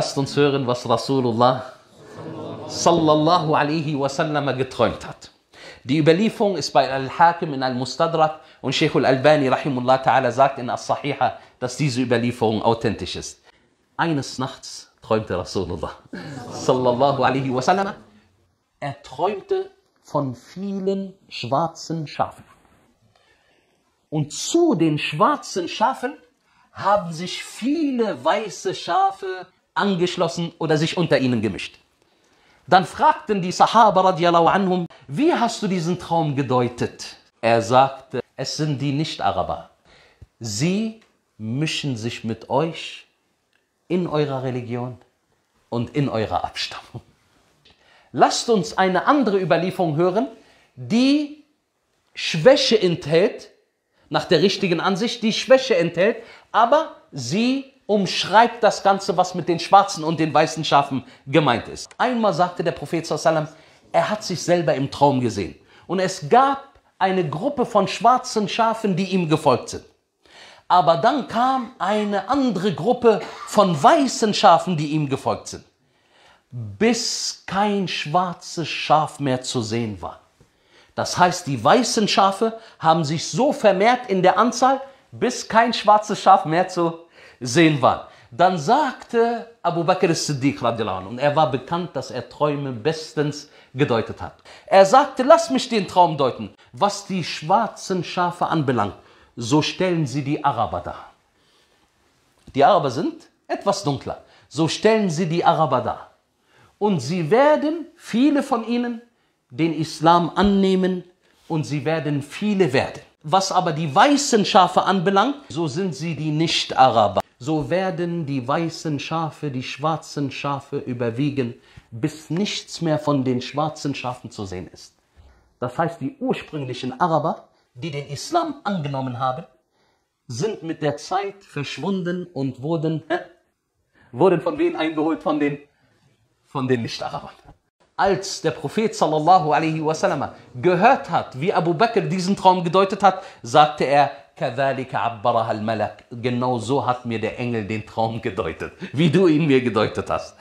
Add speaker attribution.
Speaker 1: Lasst uns hören, was Rasulullah sallallahu alaihi wasallam geträumt hat. Die Überlieferung ist bei Al-Hakim in Al-Mustadrak und Sheikh Al-Albani rahimullah ta'ala sagt in As-Sahiha, dass diese Überlieferung authentisch ist. Eines Nachts träumte Rasulullah sallallahu alaihi wasallam. Er träumte von vielen schwarzen Schafen. Und zu den schwarzen Schafen haben sich viele weiße Schafe angeschlossen oder sich unter ihnen gemischt. Dann fragten die Sahaba radiallahu anhum, wie hast du diesen Traum gedeutet? Er sagte, es sind die Nicht-Araber. Sie mischen sich mit euch in eurer Religion und in eurer Abstammung. Lasst uns eine andere Überlieferung hören, die Schwäche enthält, nach der richtigen Ansicht, die Schwäche enthält, aber sie umschreibt das Ganze, was mit den schwarzen und den weißen Schafen gemeint ist. Einmal sagte der Prophet, er hat sich selber im Traum gesehen. Und es gab eine Gruppe von schwarzen Schafen, die ihm gefolgt sind. Aber dann kam eine andere Gruppe von weißen Schafen, die ihm gefolgt sind. Bis kein schwarzes Schaf mehr zu sehen war. Das heißt, die weißen Schafe haben sich so vermehrt in der Anzahl, bis kein schwarzes Schaf mehr zu sehen war. Dann sagte Abu Bakr al siddiq und er war bekannt, dass er Träume bestens gedeutet hat. Er sagte, lass mich den Traum deuten. Was die schwarzen Schafe anbelangt, so stellen sie die Araber dar. Die Araber sind etwas dunkler. So stellen sie die Araber dar. Und sie werden, viele von ihnen, den Islam annehmen und sie werden viele werden. Was aber die weißen Schafe anbelangt, so sind sie die Nicht-Araber so werden die weißen Schafe die schwarzen Schafe überwiegen, bis nichts mehr von den schwarzen Schafen zu sehen ist. Das heißt, die ursprünglichen Araber, die den Islam angenommen haben, sind mit der Zeit verschwunden und wurden, hä, wurden von wem eingeholt? Von den, von den Nicht-Arabern. Als der Prophet sallallahu alaihi wasallam gehört hat, wie Abu Bakr diesen Traum gedeutet hat, sagte er, Genau so hat mir der Engel den Traum gedeutet, wie du ihn mir gedeutet hast.